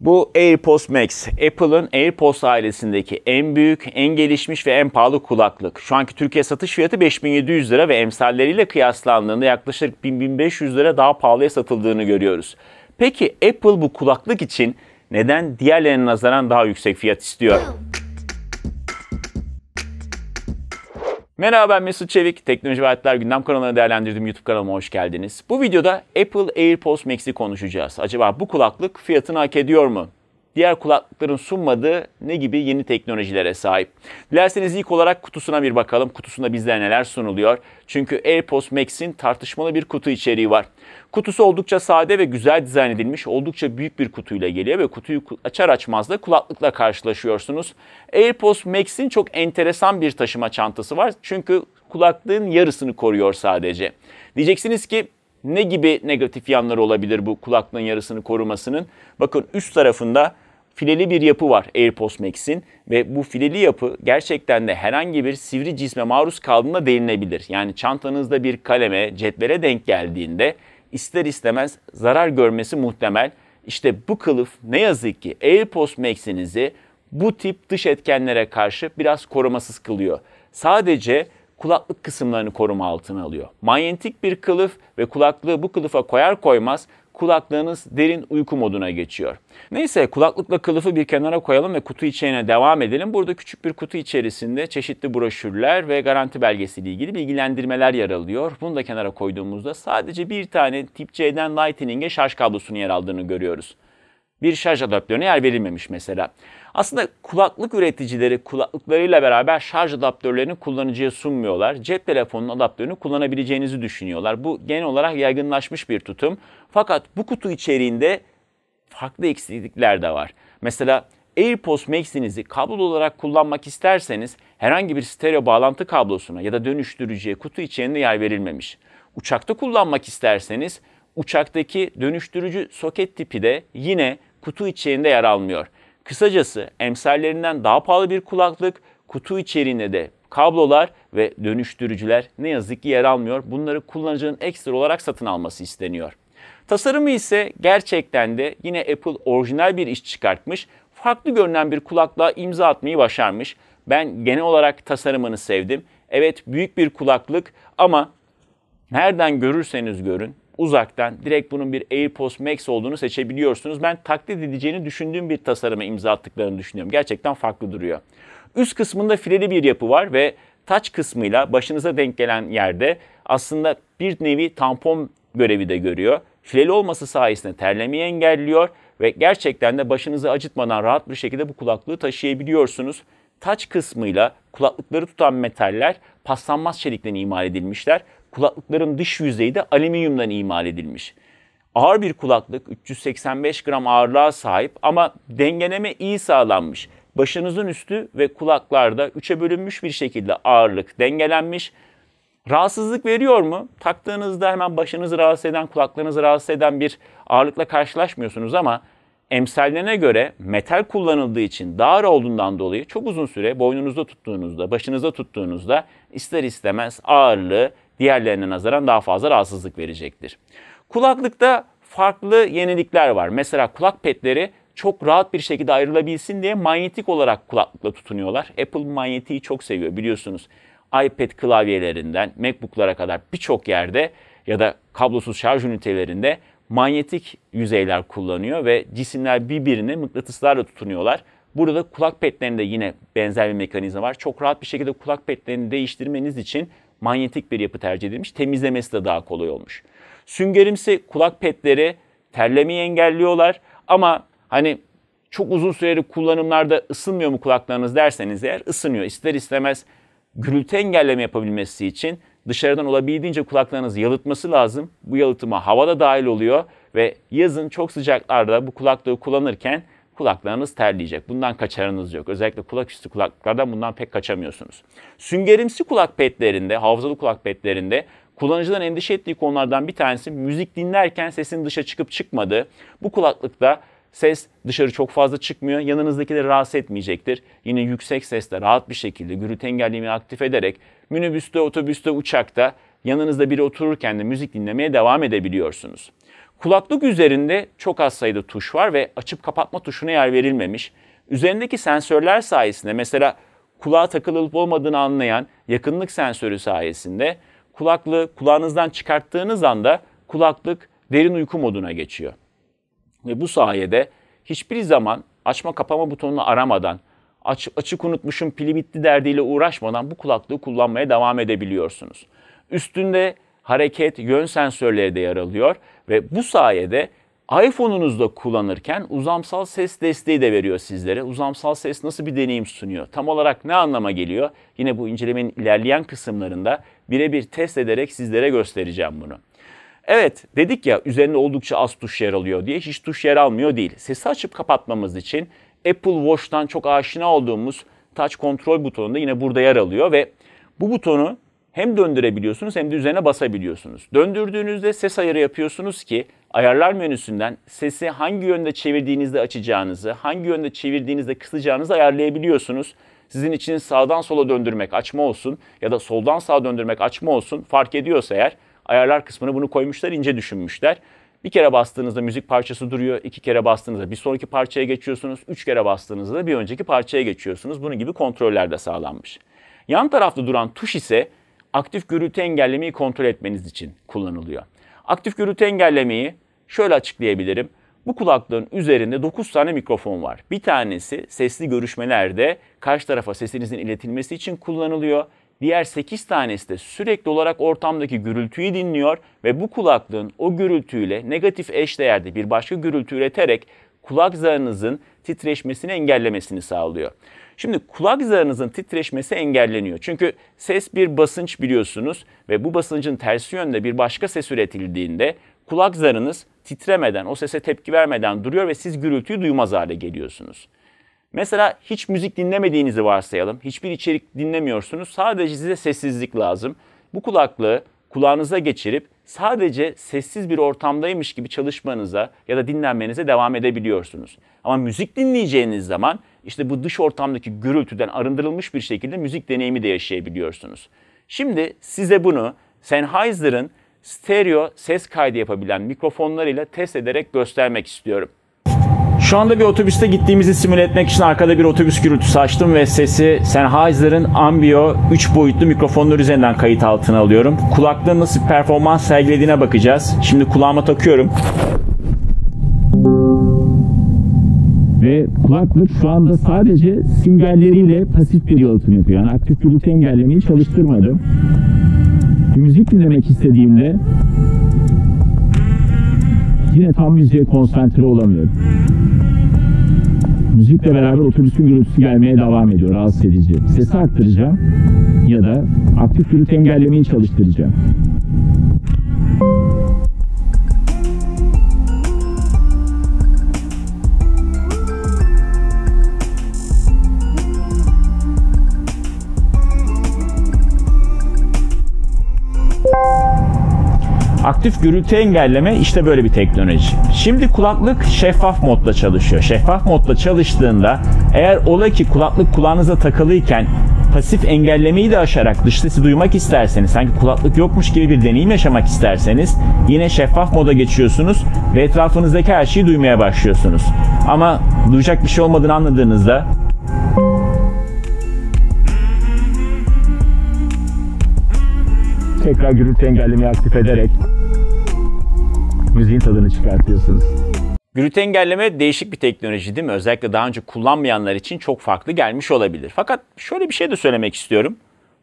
Bu AirPods Max, Apple'ın AirPods ailesindeki en büyük, en gelişmiş ve en pahalı kulaklık. Şu anki Türkiye satış fiyatı 5700 lira ve emsalleriyle kıyaslandığında yaklaşık 1500 lira daha pahalıya satıldığını görüyoruz. Peki Apple bu kulaklık için neden diğerlerine nazaran daha yüksek fiyat istiyor? Merhaba ben Mesut Çevik. Teknoloji Hayatlar Gündem kanalına değerlendirdiğim YouTube kanalıma hoş geldiniz. Bu videoda Apple AirPods Max'i konuşacağız. Acaba bu kulaklık fiyatını hak ediyor mu? diğer kulaklıkların sunmadığı ne gibi yeni teknolojilere sahip? Dilerseniz ilk olarak kutusuna bir bakalım. Kutusunda bizler neler sunuluyor? Çünkü AirPods Max'in tartışmalı bir kutu içeriği var. Kutusu oldukça sade ve güzel dizayn edilmiş, oldukça büyük bir kutuyla geliyor ve kutuyu açar açmaz da kulaklıkla karşılaşıyorsunuz. AirPods Max'in çok enteresan bir taşıma çantası var. Çünkü kulaklığın yarısını koruyor sadece. Diyeceksiniz ki ne gibi negatif yanları olabilir bu kulaklığın yarısını korumasının? Bakın üst tarafında fileli bir yapı var AirPods Max'in ve bu fileli yapı gerçekten de herhangi bir sivri cisme maruz kaldığında delinebilir. Yani çantanızda bir kaleme, cetvele denk geldiğinde ister istemez zarar görmesi muhtemel. İşte bu kılıf ne yazık ki AirPods Max'inizi bu tip dış etkenlere karşı biraz korumasız kılıyor. Sadece kulaklık kısımlarını koruma altına alıyor. Manyetik bir kılıf ve kulaklığı bu kılıfa koyar koymaz kulaklığınız derin uyku moduna geçiyor. Neyse kulaklıkla kılıfı bir kenara koyalım ve kutu içeriğine devam edelim. Burada küçük bir kutu içerisinde çeşitli broşürler ve garanti belgesi ile ilgili bilgilendirmeler yer alıyor. Bunu da kenara koyduğumuzda sadece bir tane tip C'den Lightning'e şarj kablosunun yer aldığını görüyoruz. Bir şarj adaptörüne yer verilmemiş mesela. Aslında kulaklık üreticileri kulaklıklarıyla beraber şarj adaptörlerini kullanıcıya sunmuyorlar. Cep telefonunun adaptörünü kullanabileceğinizi düşünüyorlar. Bu genel olarak yaygınlaşmış bir tutum. Fakat bu kutu içeriğinde farklı eksiklikler de var. Mesela AirPods Max'inizi kablolu olarak kullanmak isterseniz herhangi bir stereo bağlantı kablosuna ya da dönüştürücüye kutu içerisinde yer verilmemiş. Uçakta kullanmak isterseniz uçaktaki dönüştürücü soket tipi de yine kutu içerisinde yer almıyor. Kısacası emsallerinden daha pahalı bir kulaklık, kutu içeriğinde de kablolar ve dönüştürücüler ne yazık ki yer almıyor. Bunları kullanıcının ekstra olarak satın alması isteniyor. Tasarımı ise gerçekten de yine Apple orijinal bir iş çıkartmış. Farklı görünen bir kulaklığa imza atmayı başarmış. Ben genel olarak tasarımını sevdim. Evet büyük bir kulaklık ama nereden görürseniz görün uzaktan direkt bunun bir AirPods Max olduğunu seçebiliyorsunuz. Ben taklit edeceğini düşündüğüm bir tasarıma imza attıklarını düşünüyorum. Gerçekten farklı duruyor. Üst kısmında fileli bir yapı var ve taç kısmıyla başınıza denk gelen yerde aslında bir nevi tampon görevi de görüyor. Fileli olması sayesinde terlemeyi engelliyor ve gerçekten de başınızı acıtmadan rahat bir şekilde bu kulaklığı taşıyabiliyorsunuz. Taç kısmıyla kulaklıkları tutan metaller paslanmaz çelikten imal edilmişler. Kulaklıkların dış yüzeyi de alüminyumdan imal edilmiş. Ağır bir kulaklık 385 gram ağırlığa sahip ama dengeleme iyi sağlanmış. Başınızın üstü ve kulaklarda üçe bölünmüş bir şekilde ağırlık dengelenmiş. Rahatsızlık veriyor mu? Taktığınızda hemen başınızı rahatsız eden, kulaklarınızı rahatsız eden bir ağırlıkla karşılaşmıyorsunuz ama emsallerine göre metal kullanıldığı için dar olduğundan dolayı çok uzun süre boynunuzda tuttuğunuzda, başınızda tuttuğunuzda ister istemez ağırlığı diğerlerine nazaran daha fazla rahatsızlık verecektir. Kulaklıkta farklı yenilikler var. Mesela kulak petleri çok rahat bir şekilde ayrılabilsin diye manyetik olarak kulaklıkla tutunuyorlar. Apple manyetiği çok seviyor biliyorsunuz. iPad klavyelerinden MacBook'lara kadar birçok yerde ya da kablosuz şarj ünitelerinde manyetik yüzeyler kullanıyor ve cisimler birbirine mıknatıslarla tutunuyorlar. Burada kulak petlerinde yine benzer bir mekanizma var. Çok rahat bir şekilde kulak petlerini değiştirmeniz için manyetik bir yapı tercih edilmiş. Temizlemesi de daha kolay olmuş. Süngerimsi kulak petleri terlemeyi engelliyorlar ama hani çok uzun süreli kullanımlarda ısınmıyor mu kulaklarınız derseniz eğer ısınıyor. İster istemez gürültü engelleme yapabilmesi için dışarıdan olabildiğince kulaklarınızı yalıtması lazım. Bu yalıtıma hava da dahil oluyor ve yazın çok sıcaklarda bu kulaklığı kullanırken kulaklarınız terleyecek. Bundan kaçarınız yok. Özellikle kulak üstü kulaklardan bundan pek kaçamıyorsunuz. Süngerimsi kulak petlerinde, havzalı kulak petlerinde kullanıcıların endişe ettiği konulardan bir tanesi müzik dinlerken sesin dışa çıkıp çıkmadı. Bu kulaklıkta ses dışarı çok fazla çıkmıyor. Yanınızdakileri rahatsız etmeyecektir. Yine yüksek sesle rahat bir şekilde gürültü engellemeyi aktif ederek minibüste, otobüste, uçakta yanınızda biri otururken de müzik dinlemeye devam edebiliyorsunuz. Kulaklık üzerinde çok az sayıda tuş var ve açıp kapatma tuşuna yer verilmemiş. Üzerindeki sensörler sayesinde mesela kulağa takılıp olmadığını anlayan yakınlık sensörü sayesinde kulaklığı kulağınızdan çıkarttığınız anda kulaklık derin uyku moduna geçiyor. Ve bu sayede hiçbir zaman açma kapama butonunu aramadan, aç, açık unutmuşum pili bitti derdiyle uğraşmadan bu kulaklığı kullanmaya devam edebiliyorsunuz. Üstünde hareket, yön sensörleri de yer alıyor ve bu sayede iPhone'unuzda kullanırken uzamsal ses desteği de veriyor sizlere. Uzamsal ses nasıl bir deneyim sunuyor? Tam olarak ne anlama geliyor? Yine bu incelemenin ilerleyen kısımlarında birebir test ederek sizlere göstereceğim bunu. Evet dedik ya üzerinde oldukça az tuş yer alıyor diye hiç tuş yer almıyor değil. Sesi açıp kapatmamız için Apple Watch'tan çok aşina olduğumuz touch Control butonu da yine burada yer alıyor ve bu butonu hem döndürebiliyorsunuz hem de üzerine basabiliyorsunuz. Döndürdüğünüzde ses ayarı yapıyorsunuz ki ayarlar menüsünden sesi hangi yönde çevirdiğinizde açacağınızı, hangi yönde çevirdiğinizde kısacağınızı ayarlayabiliyorsunuz. Sizin için sağdan sola döndürmek açma olsun ya da soldan sağa döndürmek açma olsun fark ediyorsa eğer ayarlar kısmını bunu koymuşlar ince düşünmüşler. Bir kere bastığınızda müzik parçası duruyor, iki kere bastığınızda bir sonraki parçaya geçiyorsunuz, üç kere bastığınızda bir önceki parçaya geçiyorsunuz. Bunun gibi kontroller de sağlanmış. Yan tarafta duran tuş ise aktif gürültü engellemeyi kontrol etmeniz için kullanılıyor. Aktif gürültü engellemeyi şöyle açıklayabilirim. Bu kulaklığın üzerinde 9 tane mikrofon var. Bir tanesi sesli görüşmelerde karşı tarafa sesinizin iletilmesi için kullanılıyor. Diğer 8 tanesi de sürekli olarak ortamdaki gürültüyü dinliyor ve bu kulaklığın o gürültüyle negatif eşdeğerde bir başka gürültü üreterek kulak zarınızın titreşmesini engellemesini sağlıyor. Şimdi kulak zarınızın titreşmesi engelleniyor. Çünkü ses bir basınç biliyorsunuz ve bu basıncın tersi yönde bir başka ses üretildiğinde kulak zarınız titremeden, o sese tepki vermeden duruyor ve siz gürültüyü duymaz hale geliyorsunuz. Mesela hiç müzik dinlemediğinizi varsayalım. Hiçbir içerik dinlemiyorsunuz. Sadece size sessizlik lazım. Bu kulaklığı kulağınıza geçirip sadece sessiz bir ortamdaymış gibi çalışmanıza ya da dinlenmenize devam edebiliyorsunuz. Ama müzik dinleyeceğiniz zaman işte bu dış ortamdaki gürültüden arındırılmış bir şekilde müzik deneyimi de yaşayabiliyorsunuz. Şimdi size bunu Sennheiser'ın stereo ses kaydı yapabilen mikrofonlarıyla test ederek göstermek istiyorum. Şu anda bir otobüste gittiğimizi simüle etmek için arkada bir otobüs gürültüsü açtım ve sesi Sennheiser'ın Ambio 3 boyutlu mikrofonları üzerinden kayıt altına alıyorum. Kulaklığın nasıl performans sergilediğine bakacağız. Şimdi kulağıma takıyorum. Ve kulaklık şu anda sadece singelleriyle pasif bir yalıtım yapıyor. Yani aktif gürültü engellemeyi çalıştırmadım. Müzik dinlemek istediğimde yine tam müziğe konsantre olamıyorum. Müzikle beraber otobüsün gürültüsü gelmeye devam ediyor, rahatsız edici. Sesi arttıracağım ya da aktif gürültü engellemeyi çalıştıracağım. Aktif gürültü engelleme işte böyle bir teknoloji. Şimdi kulaklık şeffaf modda çalışıyor. Şeffaf modda çalıştığında eğer ola ki kulaklık kulağınıza takılıyken pasif engellemeyi de aşarak dış sesi duymak isterseniz, sanki kulaklık yokmuş gibi bir deneyim yaşamak isterseniz yine şeffaf moda geçiyorsunuz ve etrafınızdaki her şeyi duymaya başlıyorsunuz. Ama duyacak bir şey olmadığını anladığınızda tekrar gürültü engellemeyi aktif ederek müziğin tadını çıkartıyorsunuz. Gürültü engelleme değişik bir teknoloji değil mi? Özellikle daha önce kullanmayanlar için çok farklı gelmiş olabilir. Fakat şöyle bir şey de söylemek istiyorum.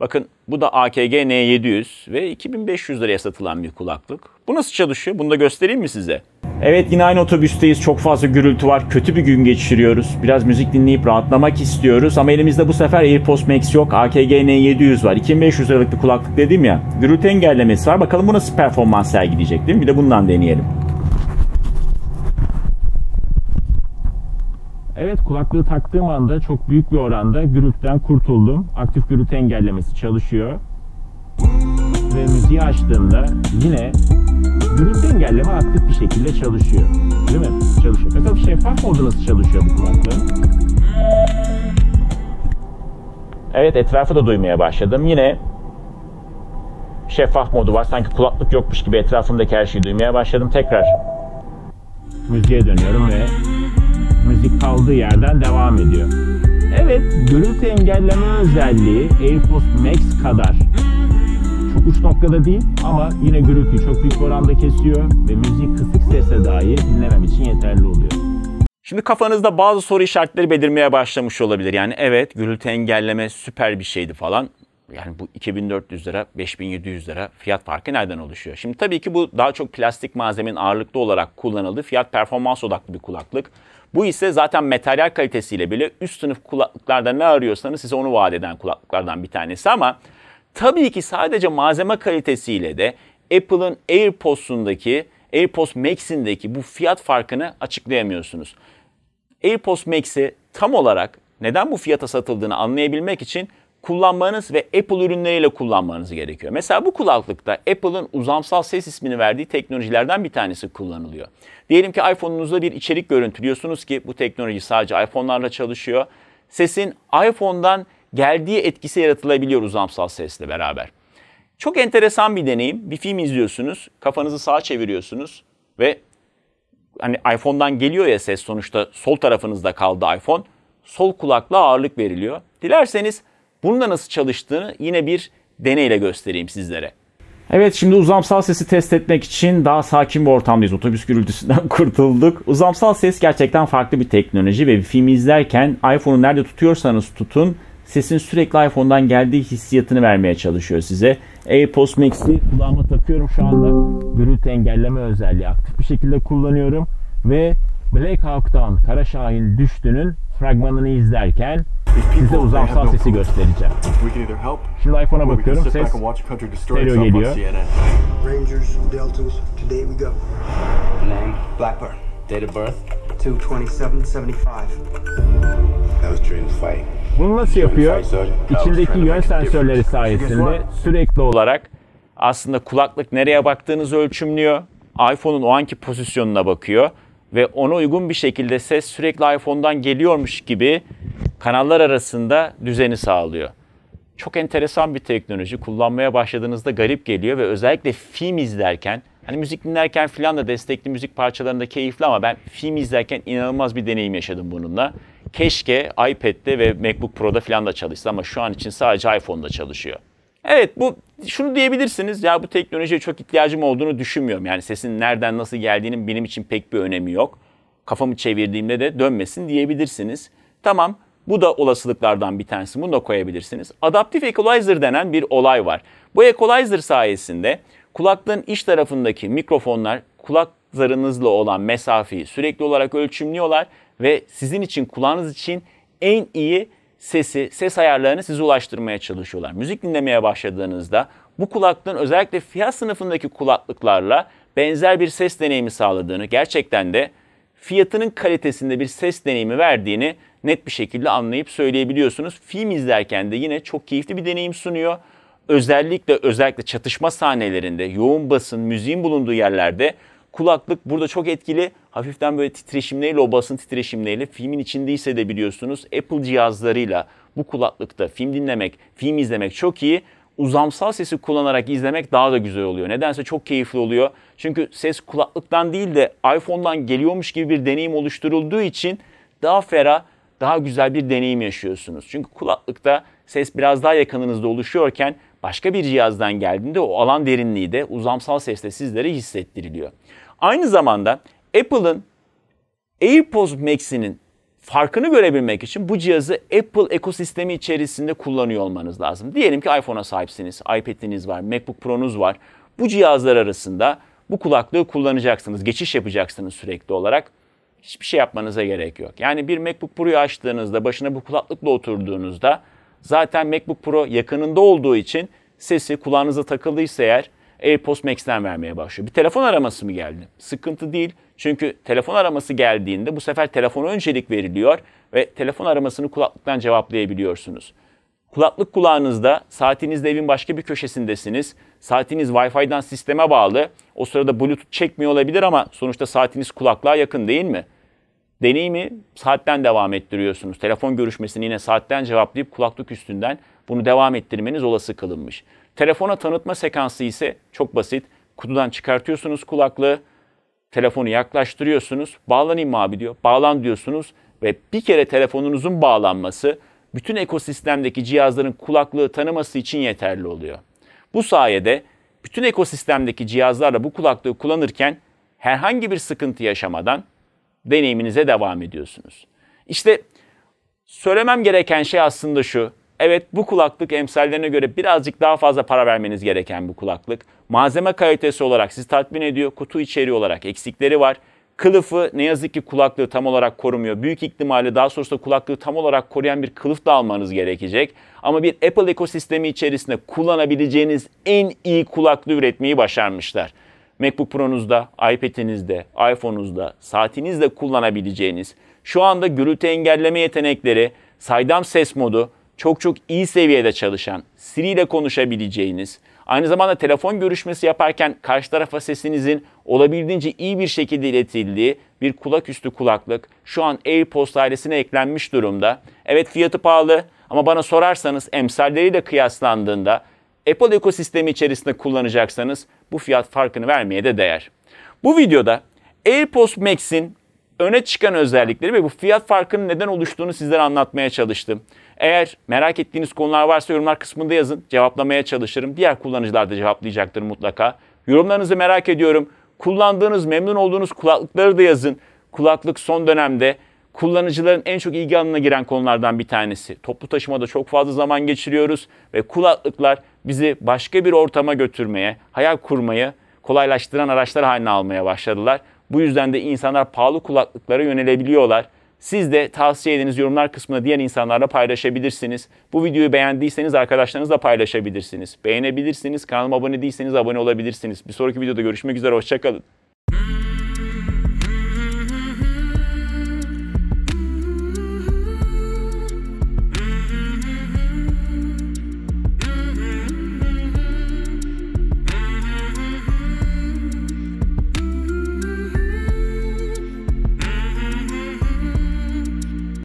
Bakın bu da AKG N700 ve 2500 liraya satılan bir kulaklık. Bu nasıl çalışıyor? Bunu da göstereyim mi size? Evet yine aynı otobüsteyiz. Çok fazla gürültü var. Kötü bir gün geçiriyoruz. Biraz müzik dinleyip rahatlamak istiyoruz. Ama elimizde bu sefer AirPods Max yok. AKG N700 var. 2500 liralık bir kulaklık dedim ya. Gürültü engellemesi var. Bakalım bu nasıl performans sergileyecek değil mi? Bir de bundan deneyelim. Evet kulaklığı taktığım anda çok büyük bir oranda gürültüden kurtuldum. Aktif gürültü engellemesi çalışıyor. Müzik Müziği açtığında yine gürültü engelleme aktif bir şekilde çalışıyor. Değil mi? Çalışıyor. E Bakalım şeffaf modu nasıl çalışıyor bu kulaklığı? Evet etrafı da duymaya başladım. Yine şeffaf modu var. Sanki kulaklık yokmuş gibi etrafımdaki her şeyi duymaya başladım. Tekrar müziğe dönüyorum ve müzik kaldığı yerden devam ediyor. Evet, gürültü engelleme özelliği AirPods Max kadar uç noktada değil ama yine gürültüyü çok büyük oranda kesiyor ve müzik kısık sese dahi dinlemem için yeterli oluyor. Şimdi kafanızda bazı soru işaretleri belirmeye başlamış olabilir. Yani evet gürültü engelleme süper bir şeydi falan. Yani bu 2400 lira, 5700 lira fiyat farkı nereden oluşuyor? Şimdi tabii ki bu daha çok plastik malzemenin ağırlıklı olarak kullanıldığı fiyat performans odaklı bir kulaklık. Bu ise zaten materyal kalitesiyle bile üst sınıf kulaklıklarda ne arıyorsanız size onu vaat eden kulaklıklardan bir tanesi ama Tabii ki sadece malzeme kalitesiyle de Apple'ın AirPods'undaki, AirPods Max'indeki bu fiyat farkını açıklayamıyorsunuz. AirPods Max'i tam olarak neden bu fiyata satıldığını anlayabilmek için kullanmanız ve Apple ürünleriyle kullanmanız gerekiyor. Mesela bu kulaklıkta Apple'ın uzamsal ses ismini verdiği teknolojilerden bir tanesi kullanılıyor. Diyelim ki iPhone'unuzda bir içerik görüntülüyorsunuz ki bu teknoloji sadece iPhone'larla çalışıyor. Sesin iPhone'dan geldiği etkisi yaratılabiliyor uzamsal sesle beraber. Çok enteresan bir deneyim. Bir film izliyorsunuz, kafanızı sağa çeviriyorsunuz ve hani iPhone'dan geliyor ya ses sonuçta sol tarafınızda kaldı iPhone. Sol kulakla ağırlık veriliyor. Dilerseniz bunun da nasıl çalıştığını yine bir deneyle göstereyim sizlere. Evet şimdi uzamsal sesi test etmek için daha sakin bir ortamdayız. Otobüs gürültüsünden kurtulduk. Uzamsal ses gerçekten farklı bir teknoloji ve bir film izlerken iPhone'u nerede tutuyorsanız tutun sesin sürekli iPhone'dan geldiği hissiyatını vermeye çalışıyor size. AirPods Max'i kulağıma takıyorum şu anda. Gürültü engelleme özelliği aktif bir şekilde kullanıyorum. Ve Black Hawk'tan Kara Şahin düştünün fragmanını izlerken size uzamsal sesi göstereceğim. Şimdi iPhone'a bakıyorum ses stereo geliyor. Rangers, Deltas, today we go. Name, Blackburn. Date of birth, 22775. Bunu nasıl yapıyor? İçindeki yön sensörleri sayesinde sürekli olarak aslında kulaklık nereye baktığınızı ölçümlüyor. iPhone'un o anki pozisyonuna bakıyor ve ona uygun bir şekilde ses sürekli iPhone'dan geliyormuş gibi kanallar arasında düzeni sağlıyor. Çok enteresan bir teknoloji. Kullanmaya başladığınızda garip geliyor ve özellikle film izlerken, hani müzik dinlerken filan da destekli müzik parçalarında keyifli ama ben film izlerken inanılmaz bir deneyim yaşadım bununla. Keşke iPad'de ve MacBook Pro'da falan da çalışsa ama şu an için sadece iPhone'da çalışıyor. Evet bu şunu diyebilirsiniz ya bu teknolojiye çok ihtiyacım olduğunu düşünmüyorum. Yani sesin nereden nasıl geldiğinin benim için pek bir önemi yok. Kafamı çevirdiğimde de dönmesin diyebilirsiniz. Tamam bu da olasılıklardan bir tanesi. Bunu da koyabilirsiniz. Adaptif equalizer denen bir olay var. Bu equalizer sayesinde kulaklığın iç tarafındaki mikrofonlar kulak zarınızla olan mesafeyi sürekli olarak ölçümlüyorlar ve sizin için kulağınız için en iyi sesi, ses ayarlarını size ulaştırmaya çalışıyorlar. Müzik dinlemeye başladığınızda bu kulaklığın özellikle fiyat sınıfındaki kulaklıklarla benzer bir ses deneyimi sağladığını, gerçekten de fiyatının kalitesinde bir ses deneyimi verdiğini net bir şekilde anlayıp söyleyebiliyorsunuz. Film izlerken de yine çok keyifli bir deneyim sunuyor. Özellikle özellikle çatışma sahnelerinde, yoğun basın, müziğin bulunduğu yerlerde kulaklık burada çok etkili. Hafiften böyle titreşimleriyle o basın titreşimleriyle filmin de biliyorsunuz Apple cihazlarıyla bu kulaklıkta film dinlemek, film izlemek çok iyi. Uzamsal sesi kullanarak izlemek daha da güzel oluyor. Nedense çok keyifli oluyor. Çünkü ses kulaklıktan değil de iPhone'dan geliyormuş gibi bir deneyim oluşturulduğu için daha ferah, daha güzel bir deneyim yaşıyorsunuz. Çünkü kulaklıkta ses biraz daha yakınınızda oluşuyorken başka bir cihazdan geldiğinde o alan derinliği de uzamsal sesle sizlere hissettiriliyor. Aynı zamanda Apple'ın AirPods Max'inin farkını görebilmek için bu cihazı Apple ekosistemi içerisinde kullanıyor olmanız lazım. Diyelim ki iPhone'a sahipsiniz, iPad'iniz var, MacBook Pro'nuz var. Bu cihazlar arasında bu kulaklığı kullanacaksınız, geçiş yapacaksınız sürekli olarak. Hiçbir şey yapmanıza gerek yok. Yani bir MacBook Pro'yu açtığınızda, başına bu kulaklıkla oturduğunuzda zaten MacBook Pro yakınında olduğu için sesi kulağınıza takıldıysa eğer AirPods Max'ten vermeye başlıyor. Bir telefon araması mı geldi? Sıkıntı değil. Çünkü telefon araması geldiğinde bu sefer telefona öncelik veriliyor ve telefon aramasını kulaklıktan cevaplayabiliyorsunuz. Kulaklık kulağınızda, saatinizde evin başka bir köşesindesiniz. Saatiniz Wi-Fi'den sisteme bağlı. O sırada Bluetooth çekmiyor olabilir ama sonuçta saatiniz kulaklığa yakın değil mi? Deneyimi saatten devam ettiriyorsunuz. Telefon görüşmesini yine saatten cevaplayıp kulaklık üstünden bunu devam ettirmeniz olası kılınmış. Telefona tanıtma sekansı ise çok basit. Kutudan çıkartıyorsunuz kulaklığı, telefonu yaklaştırıyorsunuz. Bağlanayım mı abi diyor. Bağlan diyorsunuz ve bir kere telefonunuzun bağlanması bütün ekosistemdeki cihazların kulaklığı tanıması için yeterli oluyor. Bu sayede bütün ekosistemdeki cihazlarla bu kulaklığı kullanırken herhangi bir sıkıntı yaşamadan deneyiminize devam ediyorsunuz. İşte söylemem gereken şey aslında şu. Evet bu kulaklık emsallerine göre birazcık daha fazla para vermeniz gereken bir kulaklık. Malzeme kalitesi olarak sizi tatmin ediyor. Kutu içeriği olarak eksikleri var. Kılıfı ne yazık ki kulaklığı tam olarak korumuyor. Büyük ihtimalle daha da kulaklığı tam olarak koruyan bir kılıf da almanız gerekecek. Ama bir Apple ekosistemi içerisinde kullanabileceğiniz en iyi kulaklığı üretmeyi başarmışlar. MacBook Pro'nuzda, iPad'inizde, iPhone'unuzda, saatinizde kullanabileceğiniz, şu anda gürültü engelleme yetenekleri, saydam ses modu, çok çok iyi seviyede çalışan, Siri ile konuşabileceğiniz, aynı zamanda telefon görüşmesi yaparken karşı tarafa sesinizin olabildiğince iyi bir şekilde iletildiği bir kulaküstü kulaklık şu an AirPods ailesine eklenmiş durumda. Evet fiyatı pahalı ama bana sorarsanız emsalleriyle kıyaslandığında Apple ekosistemi içerisinde kullanacaksanız bu fiyat farkını vermeye de değer. Bu videoda AirPods Max'in öne çıkan özellikleri ve bu fiyat farkının neden oluştuğunu sizlere anlatmaya çalıştım. Eğer merak ettiğiniz konular varsa yorumlar kısmında yazın. Cevaplamaya çalışırım. Diğer kullanıcılar da cevaplayacaktır mutlaka. Yorumlarınızı merak ediyorum. Kullandığınız, memnun olduğunuz kulaklıkları da yazın. Kulaklık son dönemde kullanıcıların en çok ilgi alanına giren konulardan bir tanesi. Toplu taşımada çok fazla zaman geçiriyoruz ve kulaklıklar bizi başka bir ortama götürmeye, hayal kurmayı kolaylaştıran araçlar haline almaya başladılar. Bu yüzden de insanlar pahalı kulaklıklara yönelebiliyorlar. Siz de tavsiye ediniz yorumlar kısmına diğer insanlarla paylaşabilirsiniz. Bu videoyu beğendiyseniz arkadaşlarınızla paylaşabilirsiniz. Beğenebilirsiniz. Kanalıma abone değilseniz abone olabilirsiniz. Bir sonraki videoda görüşmek üzere. Hoşçakalın.